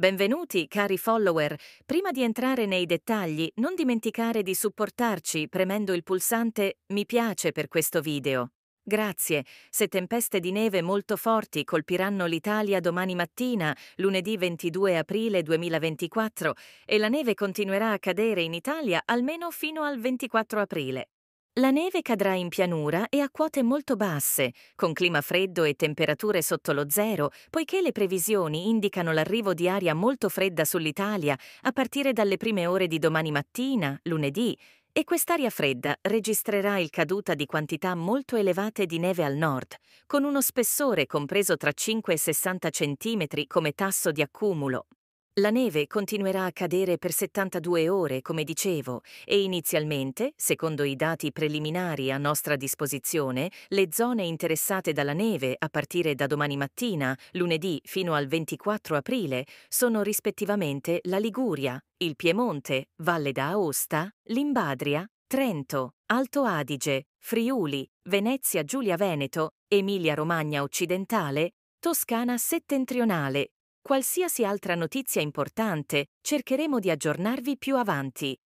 Benvenuti cari follower, prima di entrare nei dettagli non dimenticare di supportarci premendo il pulsante mi piace per questo video. Grazie, se tempeste di neve molto forti colpiranno l'Italia domani mattina, lunedì 22 aprile 2024, e la neve continuerà a cadere in Italia almeno fino al 24 aprile. La neve cadrà in pianura e a quote molto basse, con clima freddo e temperature sotto lo zero, poiché le previsioni indicano l'arrivo di aria molto fredda sull'Italia a partire dalle prime ore di domani mattina, lunedì, e quest'aria fredda registrerà il caduta di quantità molto elevate di neve al nord, con uno spessore compreso tra 5 e 60 cm come tasso di accumulo, la neve continuerà a cadere per 72 ore, come dicevo, e inizialmente, secondo i dati preliminari a nostra disposizione, le zone interessate dalla neve a partire da domani mattina, lunedì fino al 24 aprile, sono rispettivamente la Liguria, il Piemonte, Valle d'Aosta, Limbadria, Trento, Alto Adige, Friuli, Venezia Giulia Veneto, Emilia Romagna occidentale, Toscana settentrionale, Qualsiasi altra notizia importante cercheremo di aggiornarvi più avanti.